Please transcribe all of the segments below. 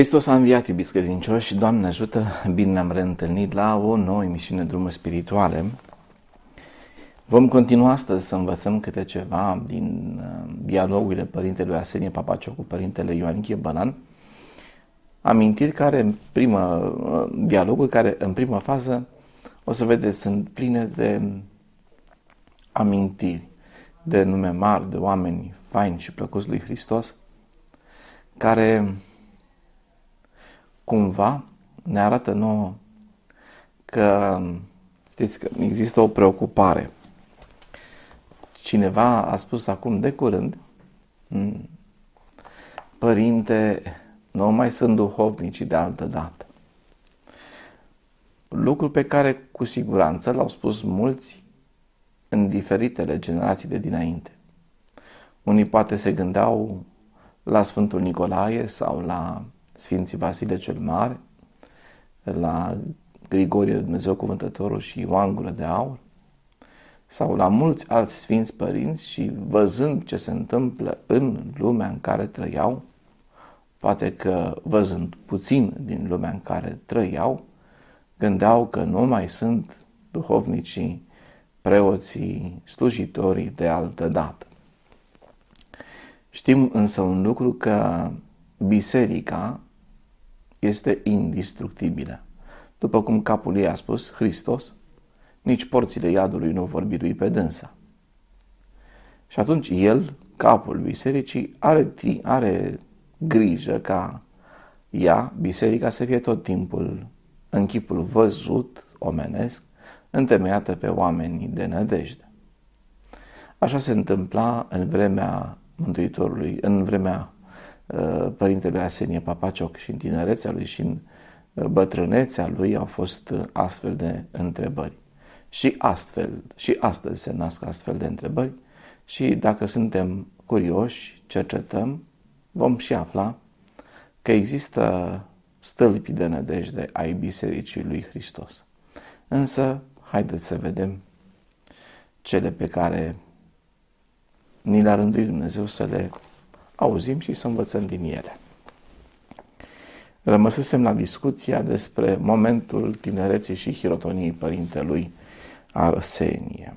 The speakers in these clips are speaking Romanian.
Hristos a înviat, iubiți credincioși, Doamne ajută, bine ne-am reîntâlnit la o nouă emisiune Drumuri Spirituale. Vom continua astăzi să învățăm câte ceva din uh, dialogurile Părintelui Arsenie Papacio cu Părintele Ioan Chiebalan, amintiri care în primă, uh, dialoguri care în prima fază, o să vedeți, sunt pline de amintiri, de nume mari, de oameni faini și plăcuți lui Hristos, care cumva ne arată nouă că, știți, că există o preocupare. Cineva a spus acum de curând, mm, părinte, nu mai sunt duhovnici de altă dată. Lucru pe care cu siguranță l-au spus mulți în diferitele generații de dinainte. Unii poate se gândeau la Sfântul Nicolae sau la Sfinții Vasile cel Mare, la Grigorie Dumnezeu Cuvântătorul și Ioan Gură de Aur, sau la mulți alți sfinți părinți și văzând ce se întâmplă în lumea în care trăiau, poate că văzând puțin din lumea în care trăiau, gândeau că nu mai sunt duhovnicii, preoții, slujitorii de altă dată. Știm însă un lucru că biserica este indestructibilă. După cum capul ei a spus, Hristos, nici porțile iadului nu vor birui pe dânsa. Și atunci el, capul bisericii, are, are grijă ca ea, biserica, să fie tot timpul în chipul văzut, omenesc, întemeiată pe oamenii de nădejde. Așa se întâmpla în vremea Mântuitorului, în vremea Uh, părintele Asenie Papacioc și în tinerețea lui și în uh, bătrânețea lui au fost uh, astfel de întrebări. Și astfel, și astăzi se nasc astfel de întrebări și dacă suntem curioși, cercetăm, vom și afla că există stâlpi de nădejde ai Bisericii lui Hristos. Însă, haideți să vedem cele pe care ni le-a rânduit Dumnezeu să le auzim și să învățăm din ele. Rămăsesem la discuția despre momentul tinereții și hirotoniei părintelui Arsenie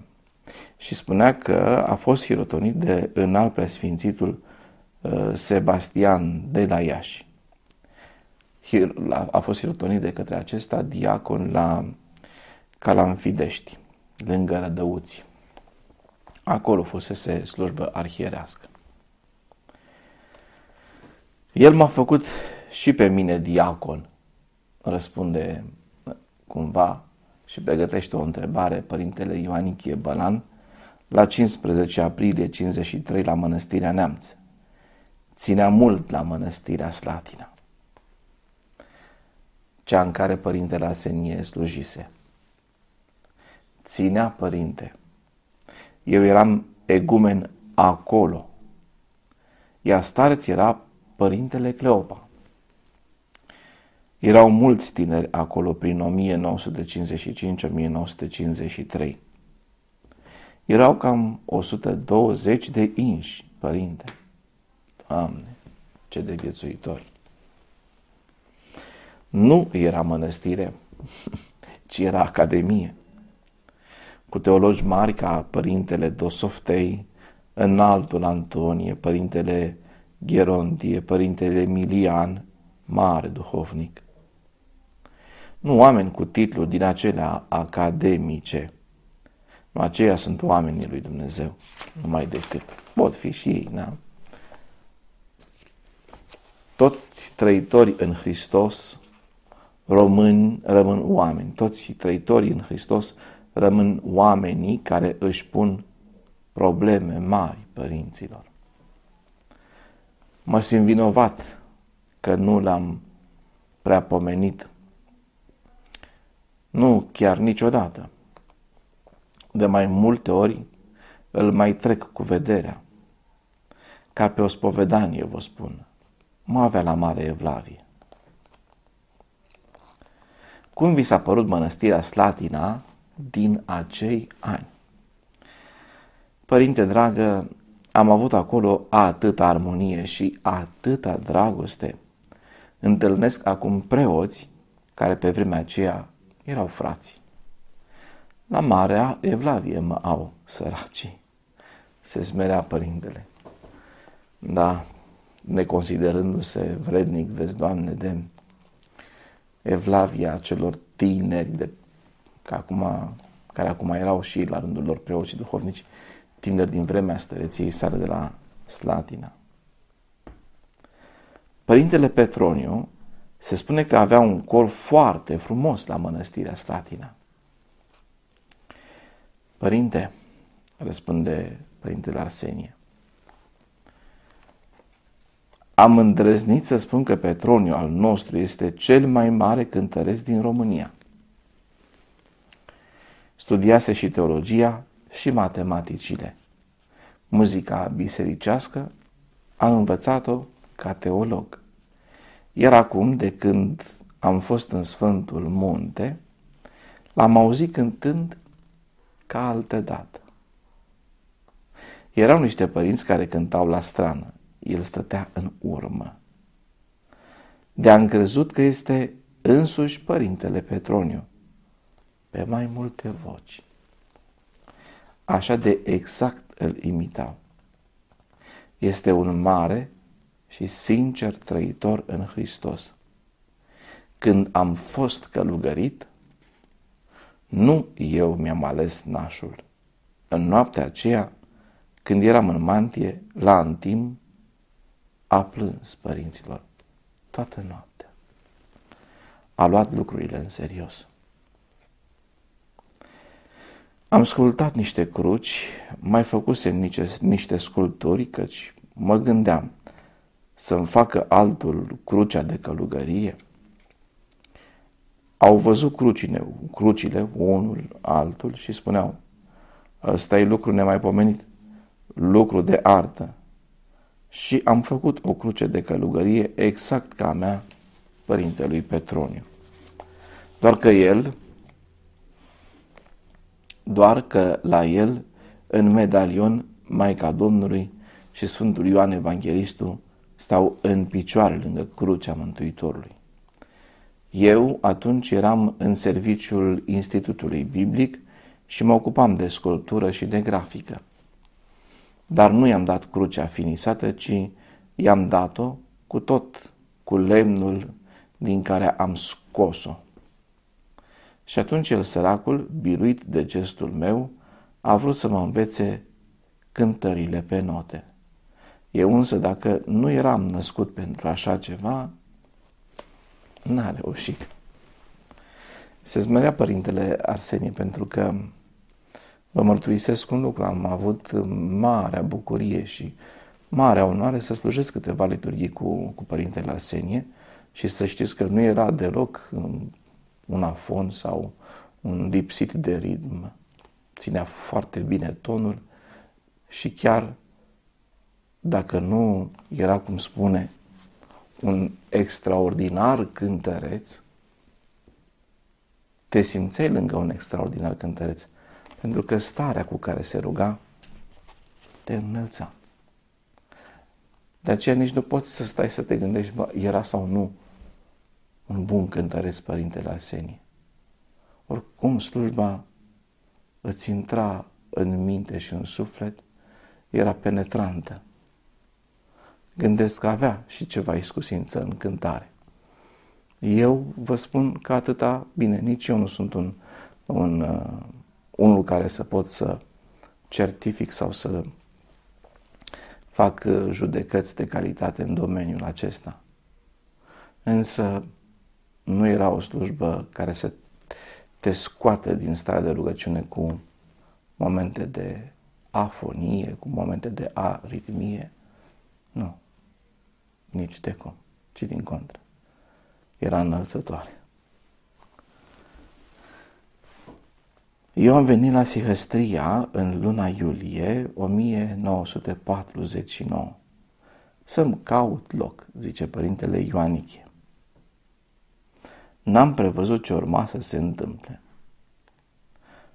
și spunea că a fost hirotonit de înalt preasfințitul uh, Sebastian de la Iași. A fost hirotonit de către acesta diacon la Calamfidești, lângă Rădăuții. Acolo fusese slujbă arhierească. El m-a făcut și pe mine diacon, răspunde cumva și pregătește o întrebare părintele Ioanichie Bălan la 15 aprilie 53 la Mănăstirea Neamț. Ținea mult la Mănăstirea Slatina, cea în care părintele Arsenie slujise. Ținea părinte. Eu eram egumen acolo, iar starț era Părintele Cleopa. Erau mulți tineri acolo prin 1955-1953. Erau cam 120 de inși, părinte. Doamne, ce de viețuitori! Nu era mănăstire, ci era academie. Cu teologi mari ca părintele Dosoftei, înaltul Antonie, părintele Gherondie, părintele Milian, mare duhovnic. Nu oameni cu titluri din acelea academice. Nu aceia sunt oamenii lui Dumnezeu, numai decât. Pot fi și ei, da? Toți trăitori în Hristos români rămân oameni. Toți trăitorii în Hristos rămân oamenii care își pun probleme mari părinților mă simt vinovat că nu l-am prea pomenit. Nu chiar niciodată. De mai multe ori îl mai trec cu vederea. Ca pe o spovedanie, vă spun. Mă avea la mare evlavie. Cum vi s-a părut mănăstirea Slatina din acei ani? Părinte dragă, am avut acolo atâta armonie și atâta dragoste. Întâlnesc acum preoți care pe vremea aceea erau frați. La marea Evlavie mă au săracii, se smerea părintele. Da, neconsiderându-se vrednic, vezi, Doamne, de Evlavia celor tineri de, ca acum, care acum erau și la rândul lor preoți și duhovnici, tineri din vremea stăreției sale de la Slatina. Părintele Petroniu se spune că avea un cor foarte frumos la mănăstirea Slatina. Părinte, răspunde părintele Arsenie, am îndrăznit să spun că Petroniu al nostru este cel mai mare cântăresc din România. Studiase și teologia, și matematicile. Muzica bisericească a învățat-o ca teolog. Iar acum, de când am fost în Sfântul Munte, l-am auzit cântând ca altă dată. Erau niște părinți care cântau la strană. El stătea în urmă. De-am crezut că este însuși părintele Petroniu, pe mai multe voci așa de exact îl imitau. Este un mare și sincer trăitor în Hristos. Când am fost călugărit, nu eu mi-am ales nașul. În noaptea aceea, când eram în mantie, la antim, a plâns părinților toată noaptea. A luat lucrurile în serios. Am sculptat niște cruci, mai făcusem niște, niște sculpturi, căci mă gândeam să-mi facă altul crucea de călugărie. Au văzut crucine, crucile, unul, altul și spuneau, ăsta e lucru nemaipomenit, lucru de artă. Și am făcut o cruce de călugărie exact ca a mea părintelui Petroniu. Doar că el, doar că la el, în medalion, Maica Domnului și Sfântul Ioan Evanghelistul stau în picioare lângă crucea Mântuitorului. Eu atunci eram în serviciul Institutului Biblic și mă ocupam de sculptură și de grafică. Dar nu i-am dat crucea finisată, ci i-am dat-o cu tot, cu lemnul din care am scos-o. Și atunci el, săracul, biruit de gestul meu, a vrut să mă învețe cântările pe note. Eu însă, dacă nu eram născut pentru așa ceva, n-a reușit. Se smerea părintele Arsenie pentru că vă mărturisesc un lucru, am avut marea bucurie și marea onoare să slujesc câteva liturghii cu, cu părintele Arsenie și să știți că nu era deloc un afon sau un lipsit de ritm. Ținea foarte bine tonul și chiar dacă nu era, cum spune, un extraordinar cântăreț, te simțeai lângă un extraordinar cântăreț, pentru că starea cu care se ruga te înălța. De aceea nici nu poți să stai să te gândești, bă, era sau nu un bun cântăreț Părintele Arsenie. Oricum slujba îți intra în minte și în suflet, era penetrantă. Gândesc că avea și ceva iscusință în cântare. Eu vă spun că atâta, bine, nici eu nu sunt un, un, uh, unul care să pot să certific sau să fac uh, judecăți de calitate în domeniul acesta. Însă nu era o slujbă care să te scoată din starea de rugăciune cu momente de afonie, cu momente de aritmie. Nu. Nici de cum, ci din contră. Era înălțătoare. Eu am venit la Sihăstria în luna iulie 1949 să-mi caut loc, zice părintele Ioanichie. N-am prevăzut ce urma să se întâmple.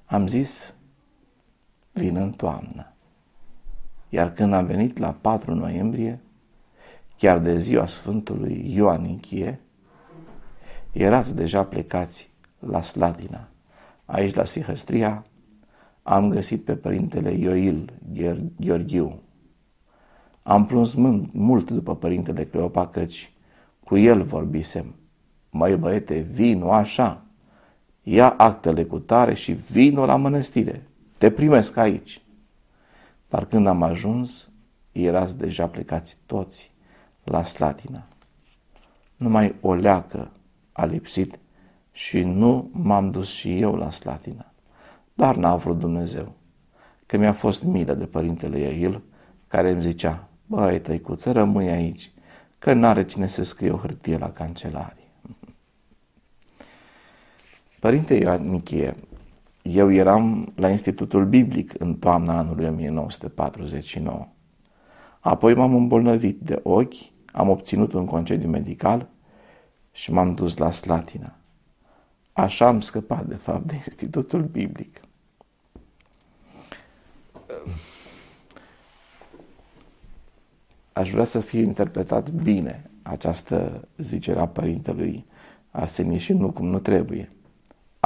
Am zis, vin în toamnă. Iar când am venit la 4 noiembrie, chiar de ziua Sfântului Ioan Inchie, erați deja plecați la Sladina. Aici, la Sihăstria, am găsit pe părintele Ioil Gheorghiu. Am plâns mult după părintele Cleopa, căci cu el vorbisem măi băiete, vino așa, ia actele cu tare și vino la mănăstire, te primesc aici. Dar când am ajuns, erați deja plecați toți la Slatina. Numai o leacă a lipsit și nu m-am dus și eu la Slatina. Dar n-a vrut Dumnezeu, că mi-a fost milă de părintele Iail, care îmi zicea, băi tăicuță, rămâi aici, că n-are cine să scrie o hârtie la cancelarie. Părinte Ioan Michie, eu eram la Institutul Biblic în toamna anului 1949. Apoi m-am îmbolnăvit de ochi, am obținut un concediu medical și m-am dus la Slatina. Așa am scăpat, de fapt, de Institutul Biblic. Aș vrea să fie interpretat bine această zicere a părintelui Arsenie și nu cum nu trebuie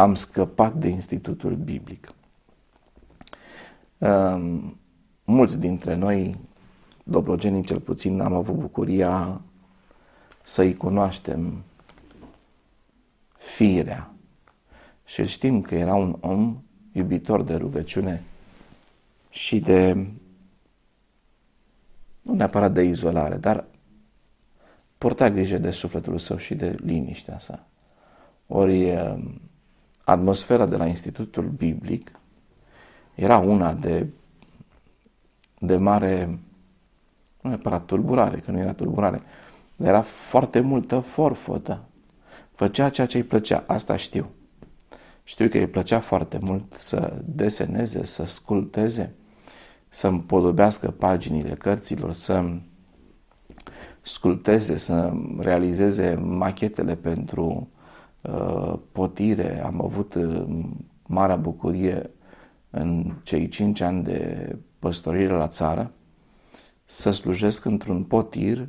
am scăpat de Institutul Biblic. Ehm, mulți dintre noi, dobrogenii cel puțin, am avut bucuria să-i cunoaștem firea și știm că era un om iubitor de rugăciune și de, nu neapărat de izolare, dar purta grijă de sufletul său și de liniștea sa. Ori ehm, atmosfera de la Institutul Biblic era una de, de mare, nu neapărat tulburare, că nu era tulburare, dar era foarte multă forfotă. Făcea ceea ce îi plăcea, asta știu. Știu că îi plăcea foarte mult să deseneze, să sculteze, să împodobească paginile cărților, să sculteze, să realizeze machetele pentru Uh, potire, am avut uh, marea bucurie în cei cinci ani de păstorire la țară să slujesc într-un potir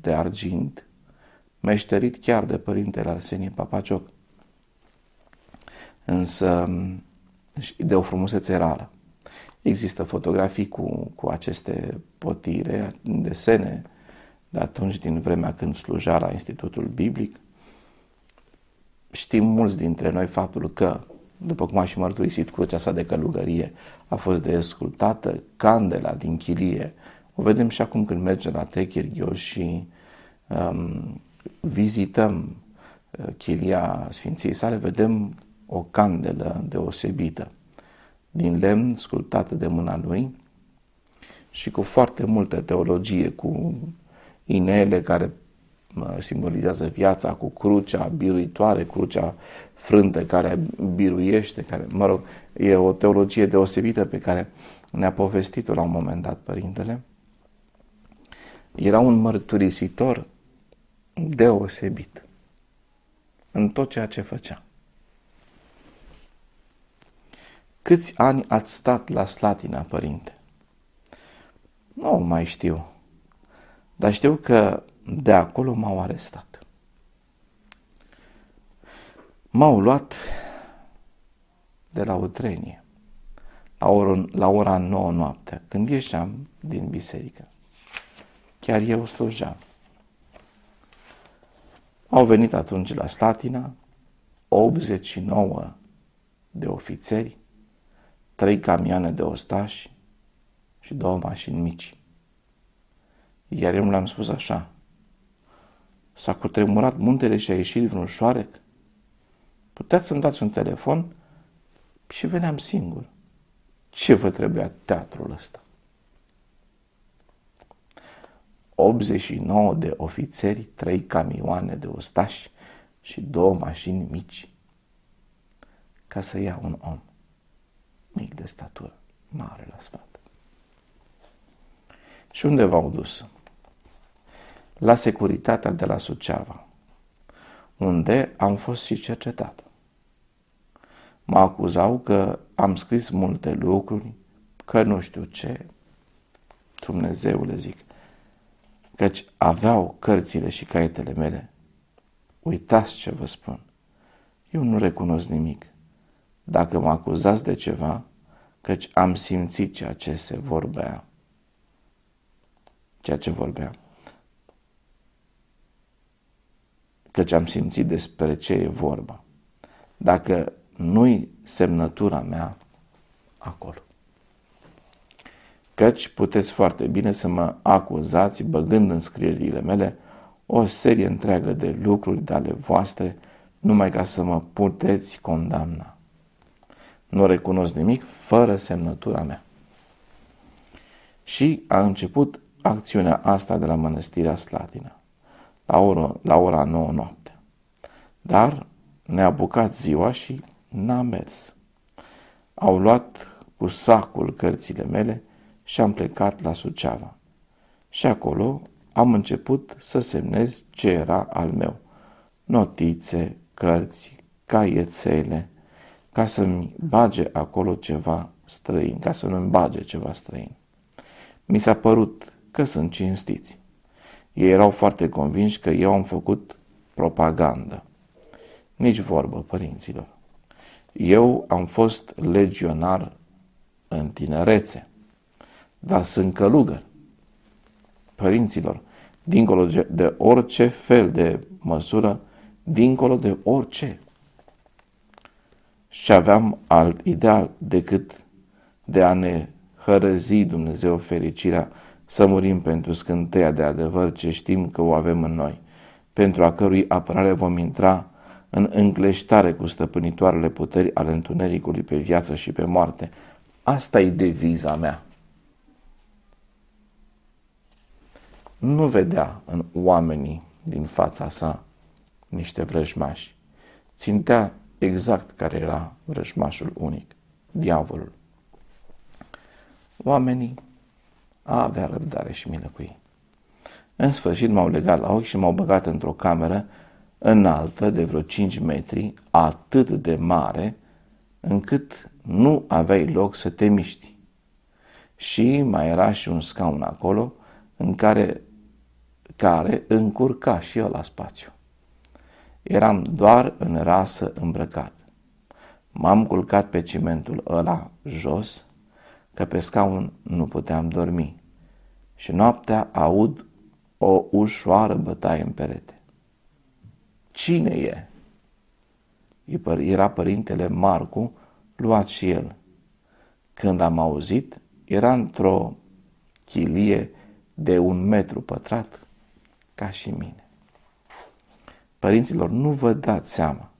de argint, meșterit chiar de părintele Arsenie Papacioc, însă de o frumusețe rară. Există fotografii cu, cu aceste potire, desene de atunci din vremea când sluja la Institutul Biblic, știm mulți dintre noi faptul că, după cum a și mărturisit, crucea sa de călugărie a fost desculptată, candela din chilie. O vedem și acum când mergem la Techirghiol și um, vizităm uh, chilia Sfinției sale, vedem o candelă deosebită, din lemn sculptată de mâna lui și cu foarte multă teologie, cu inele care simbolizează viața cu crucea biruitoare, crucea frântă care biruiește, care, mă rog, e o teologie deosebită pe care ne-a povestit-o la un moment dat Părintele. Era un mărturisitor deosebit în tot ceea ce făcea. Câți ani ați stat la Slatina, părinte? Nu mai știu. Dar știu că de acolo m-au arestat. M-au luat de la trenie, la ora, la ora 9 noaptea, când ieșeam din biserică. Chiar eu slujeam. Au venit atunci la statina 89 de ofițeri, trei camioane de ostași și două mașini mici. Iar eu le-am spus așa, S-a cutremurat muntele și a ieșit vreun șoarec? Puteați să-mi dați un telefon și veneam singur. Ce vă trebuia teatrul ăsta? 89 de ofițeri, 3 camioane de ostași și două mașini mici ca să ia un om mic de statură, mare la spate. Și unde v-au dus? la securitatea de la Suceava, unde am fost și cercetat. Mă acuzau că am scris multe lucruri, că nu știu ce, Dumnezeule zic, căci aveau cărțile și caietele mele. Uitați ce vă spun. Eu nu recunosc nimic. Dacă mă acuzați de ceva, căci am simțit ceea ce se vorbea. Ceea ce vorbeam. căci am simțit despre ce e vorba. Dacă nu-i semnătura mea acolo. Căci puteți foarte bine să mă acuzați băgând în scrierile mele o serie întreagă de lucruri de ale voastre numai ca să mă puteți condamna. Nu recunosc nimic fără semnătura mea. Și a început acțiunea asta de la mănăstirea Slatina la ora, la ora 9 noapte, Dar ne-a bucat ziua și n-a mers. Au luat cu sacul cărțile mele și am plecat la Suceava. Și acolo am început să semnez ce era al meu. Notițe, cărți, caiețele, ca să-mi bage acolo ceva străin, ca să nu-mi bage ceva străin. Mi s-a părut că sunt cinstiți. Ei erau foarte convinși că eu am făcut propagandă. Nici vorbă, părinților. Eu am fost legionar în tinerețe, dar sunt călugăr. Părinților, dincolo de orice fel de măsură, dincolo de orice. Și aveam alt ideal decât de a ne hărăzi Dumnezeu fericirea să murim pentru scânteia de adevăr ce știm că o avem în noi, pentru a cărui apărare vom intra în încleștare cu stăpânitoarele puteri ale întunericului pe viață și pe moarte. Asta e deviza mea. Nu vedea în oamenii din fața sa niște vrăjmași. Țintea exact care era vrăjmașul unic, diavolul. Oamenii a avea răbdare și milă cu ei. În sfârșit m-au legat la ochi și m-au băgat într-o cameră înaltă de vreo 5 metri, atât de mare, încât nu aveai loc să te miști. Și mai era și un scaun acolo în care, care încurca și eu la spațiu. Eram doar în rasă îmbrăcat. M-am culcat pe cimentul ăla jos că pe scaun nu puteam dormi și noaptea aud o ușoară bătaie în perete. Cine e? Era părintele Marcu, luat și el. Când am auzit, era într-o chilie de un metru pătrat, ca și mine. Părinților, nu vă dați seama.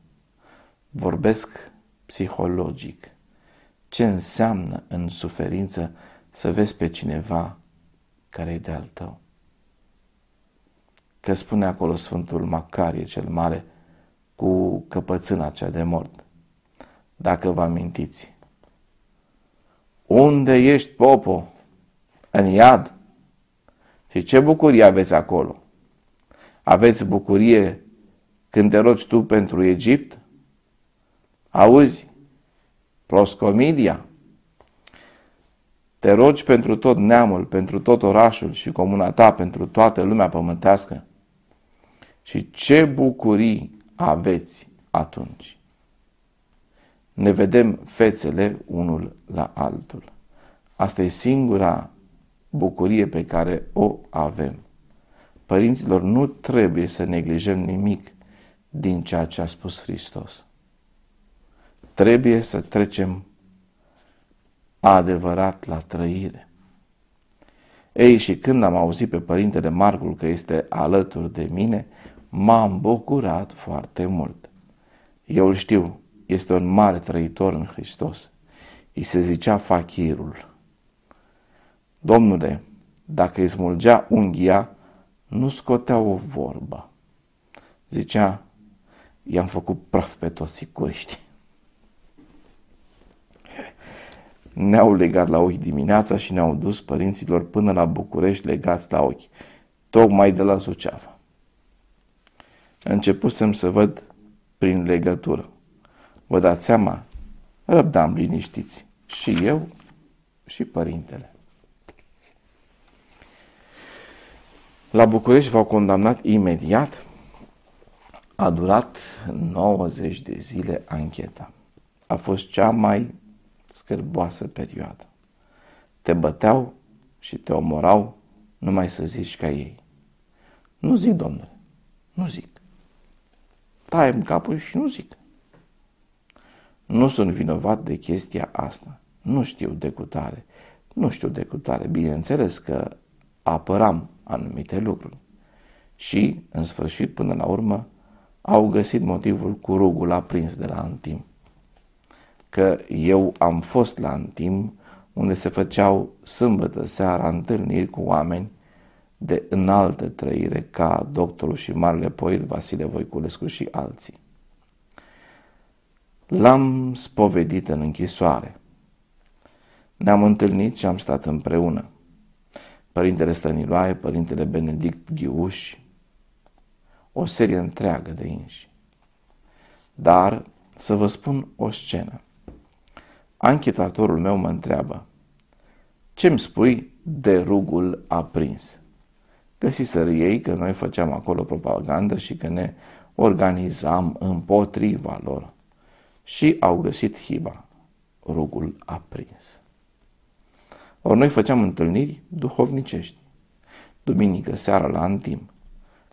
Vorbesc psihologic ce înseamnă în suferință să vezi pe cineva care e de-al tău. Că spune acolo Sfântul Macarie cel Mare cu căpățâna cea de mort, dacă vă amintiți. Unde ești, popo? În iad? Și ce bucurie aveți acolo? Aveți bucurie când te rogi tu pentru Egipt? Auzi, proscomidia. Te rogi pentru tot neamul, pentru tot orașul și comuna ta, pentru toată lumea pământească. Și ce bucurii aveți atunci! Ne vedem fețele unul la altul. Asta e singura bucurie pe care o avem. Părinților, nu trebuie să neglijăm nimic din ceea ce a spus Hristos. Trebuie să trecem adevărat la trăire. Ei, și când am auzit pe părintele Marcul că este alături de mine, m-am bucurat foarte mult. Eu îl știu, este un mare trăitor în Hristos. Îi se zicea fachirul. Domnule, dacă îi smulgea unghia, nu scotea o vorbă. Zicea, i-am făcut praf pe toți sicuriștii. Ne-au legat la ochi dimineața și ne-au dus părinților până la București legați la ochi, tocmai de la Suceava. Începusem să văd prin legătură. Vă dați seama? Răbdam liniștiți. Și eu și părintele. La București v-au condamnat imediat. A durat 90 de zile ancheta. A fost cea mai scârboasă perioadă. Te băteau și te omorau numai să zici ca ei. Nu zic, domnule, nu zic. Taiem capul și nu zic. Nu sunt vinovat de chestia asta. Nu știu de cutare. Nu știu de cutare. Bineînțeles că apăram anumite lucruri. Și, în sfârșit, până la urmă, au găsit motivul cu rugul aprins de la timp că eu am fost la Antim, unde se făceau sâmbătă seara întâlniri cu oameni de înaltă trăire ca doctorul și marele poet Vasile Voiculescu și alții. L-am spovedit în închisoare. Ne-am întâlnit și am stat împreună. Părintele Stăniloae, Părintele Benedict Ghiuș, o serie întreagă de inși. Dar să vă spun o scenă. Anchetatorul meu mă întreabă, ce mi spui de rugul aprins? Găsiseră ei că noi făceam acolo propagandă și că ne organizam împotriva lor și au găsit hiba, rugul aprins. Ori noi făceam întâlniri duhovnicești, duminică seara la Antim,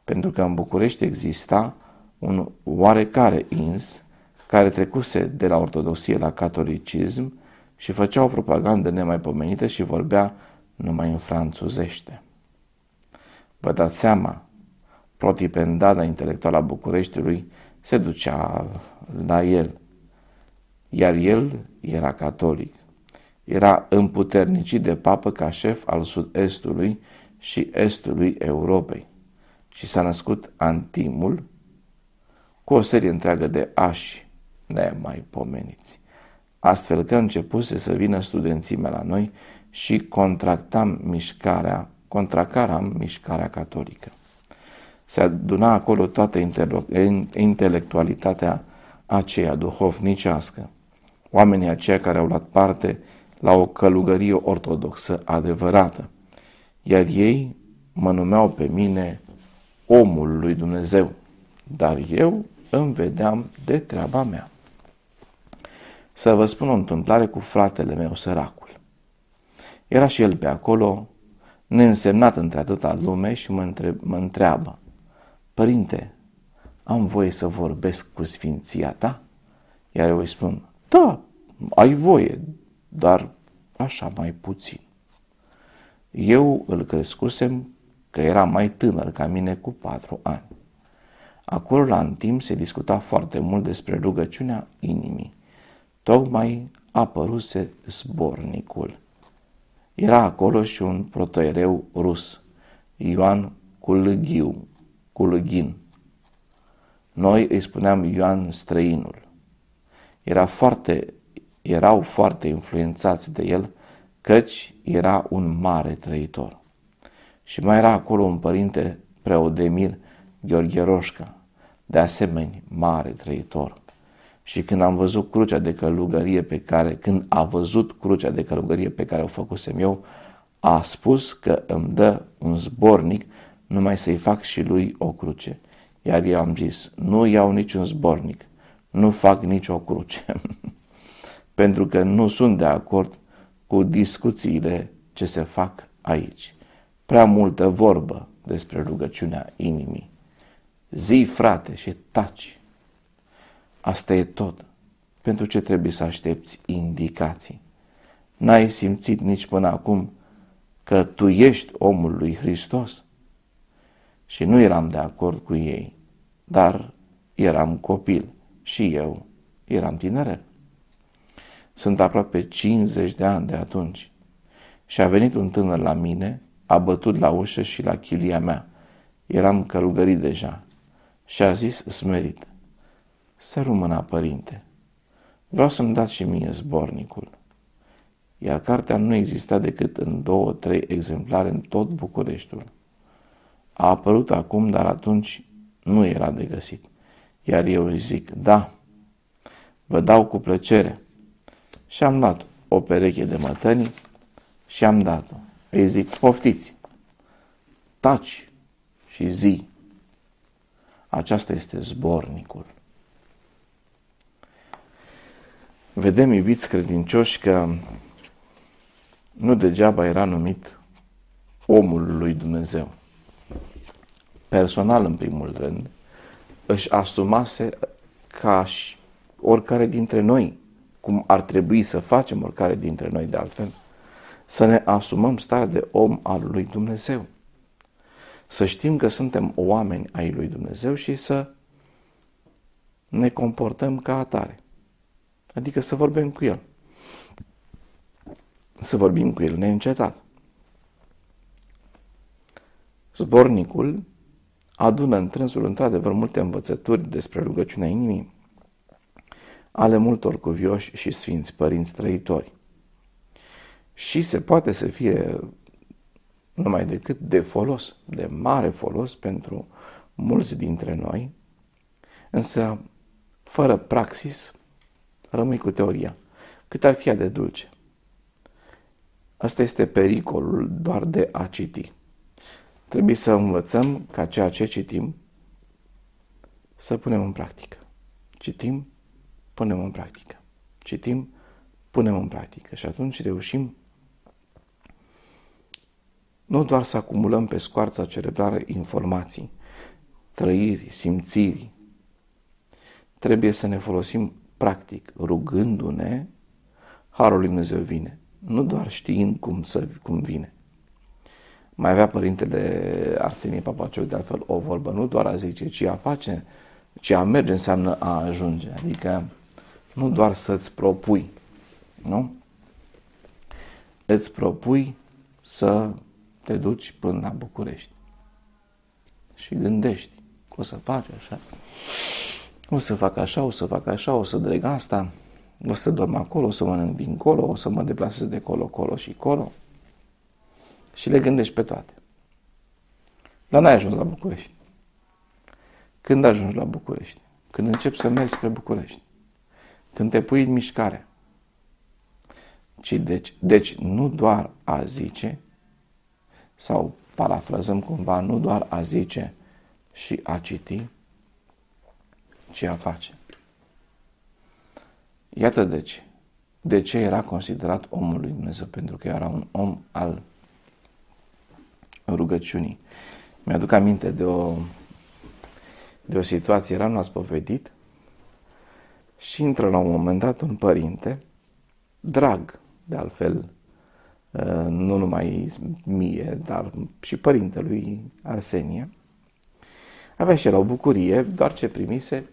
pentru că în București exista un oarecare ins care trecuse de la ortodoxie la catolicism și făcea o propagandă nemaipomenită și vorbea numai în franțuzește. Vă dați seama, protipendada intelectuală a Bucureștiului se ducea la el, iar el era catolic. Era împuternicit de papă ca șef al sud-estului și estului Europei și s-a născut antimul cu o serie întreagă de ași nemai pomeniți. Astfel că începuse să vină studențimea la noi și contractam mișcarea, contracaram mișcarea catolică. Se aduna acolo toată intelectualitatea aceea duhovnicească. Oamenii aceia care au luat parte la o călugărie ortodoxă adevărată. Iar ei mă numeau pe mine omul lui Dumnezeu, dar eu îmi vedeam de treaba mea. Să vă spun o întâmplare cu fratele meu săracul. Era și el pe acolo, neînsemnat între atâta lume și mă, întreb, mă întreabă, Părinte, am voie să vorbesc cu sfinția ta? Iar eu îi spun, da, ai voie, dar așa mai puțin. Eu îl crescusem că era mai tânăr ca mine cu patru ani. Acolo, la timp, se discuta foarte mult despre rugăciunea inimii. Tocmai apăruse zbornicul. Era acolo și un protoereu rus, Ioan Culghiu, Culghin. Noi îi spuneam Ioan străinul. Era foarte, erau foarte influențați de el, căci era un mare trăitor. Și mai era acolo un părinte preodemir Gheorghe Roșca, de asemenea mare trăitor. Și când am văzut crucea de călugărie pe care, când a văzut crucea de călugărie pe care o făcusem eu, a spus că îmi dă un zbornic numai să-i fac și lui o cruce. Iar eu am zis, nu iau niciun zbornic, nu fac nicio cruce, pentru că nu sunt de acord cu discuțiile ce se fac aici. Prea multă vorbă despre rugăciunea inimii. Zi, frate, și taci. Asta e tot. Pentru ce trebuie să aștepți indicații? N-ai simțit nici până acum că tu ești omul lui Hristos? Și nu eram de acord cu ei, dar eram copil și eu eram tinerel. Sunt aproape 50 de ani de atunci și a venit un tânăr la mine, a bătut la ușă și la chilia mea. Eram călugărit deja și a zis smerit – să rămână, părinte. Vreau să-mi dați și mie zbornicul. Iar cartea nu exista decât în două, trei exemplare în tot Bucureștiul. A apărut acum, dar atunci nu era de găsit. Iar eu îi zic, da, vă dau cu plăcere. Și am luat o pereche de mătănii și am dat-o. Îi zic, poftiți, taci și zi. Aceasta este zbornicul. vedem, iubiți credincioși, că nu degeaba era numit omul lui Dumnezeu. Personal, în primul rând, își asumase ca și oricare dintre noi, cum ar trebui să facem oricare dintre noi de altfel, să ne asumăm starea de om al lui Dumnezeu. Să știm că suntem oameni ai lui Dumnezeu și să ne comportăm ca atare. Adică să vorbim cu El. Să vorbim cu El neîncetat. Zbornicul adună în trânsul într-adevăr multe învățături despre rugăciunea inimii ale multor cuvioși și sfinți părinți trăitori. Și se poate să fie numai decât de folos, de mare folos pentru mulți dintre noi, însă fără praxis Rămâi cu teoria. Cât ar fi de dulce. Asta este pericolul doar de a citi. Trebuie să învățăm ca ceea ce citim să punem în practică. Citim, punem în practică. Citim, punem în practică. Și atunci reușim nu doar să acumulăm pe scoarța cerebrală informații, trăiri, simțiri. Trebuie să ne folosim Practic, rugându-ne, Harul Lui Dumnezeu vine. Nu doar știind cum, să, cum vine. Mai avea părintele Arsenie Papaceu de altfel o vorbă, nu doar a zice, ci a face, ci a merge înseamnă a ajunge. Adică nu doar să-ți propui, nu? Îți propui să te duci până la București și gândești că o să faci așa o să fac așa, o să fac așa, o să dreg asta, o să dorm acolo, o să mănânc din colo, o să mă deplasez de colo, colo și colo. Și le gândești pe toate. Dar n-ai ajuns la București. Când ajungi la București? Când începi să mergi spre București. Când te pui în mișcare. Ci deci, deci nu doar a zice, sau parafrazăm cumva, nu doar a zice și a citi, ce a face. Iată deci de ce era considerat omul lui Dumnezeu, pentru că era un om al rugăciunii. Mi-aduc aminte de o, de o situație, eram la spovedit și intră la un moment dat un părinte, drag de altfel, uh, nu numai mie, dar și părintelui Arsenie, avea și el o bucurie, doar ce primise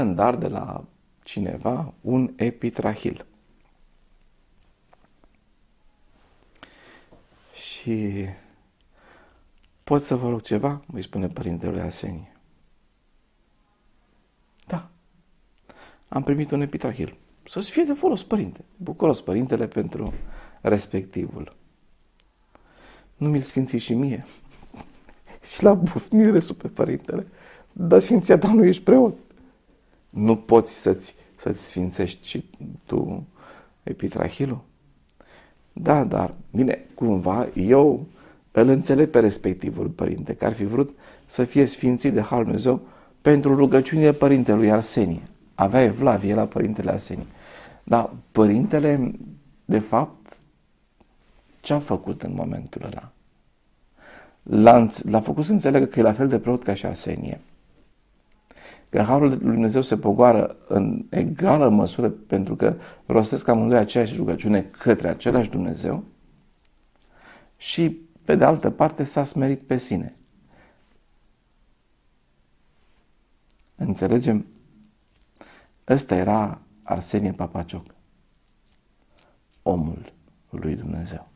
în dar de la cineva un epitrahil. Și pot să vă rog ceva? Îi spune părintele Asenie. Da. Am primit un epitrahil. Să-ți fie de folos, părinte. Bucuros, părintele, pentru respectivul. Nu mi-l sfinții și mie. și la bufnire, pe părintele. Dar sfinția ta nu ești preot nu poți să-ți, să-ți sfințești și tu epitrahilul? Da, dar, bine, cumva eu îl înțeleg pe respectivul părinte, că ar fi vrut să fie sfințit de Harul Dumnezeu pentru rugăciunile părintelui Arsenie. Avea evlavie la părintele Arsenie. Dar părintele, de fapt, ce a făcut în momentul ăla? L-a, l-a făcut să înțeleagă că e la fel de preot ca și Arsenie că harul lui Dumnezeu se pogoară în egală măsură pentru că rostesc amândoi aceeași rugăciune către același Dumnezeu și, pe de altă parte, s-a smerit pe sine. Înțelegem? Ăsta era Arsenie Papacioc, omul lui Dumnezeu.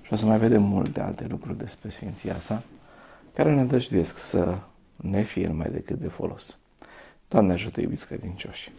Și o să mai vedem multe alte lucruri despre Sfinția sa, care ne dășduiesc să ne fie numai decât de folos. Doamne ajută, iubiți credincioși!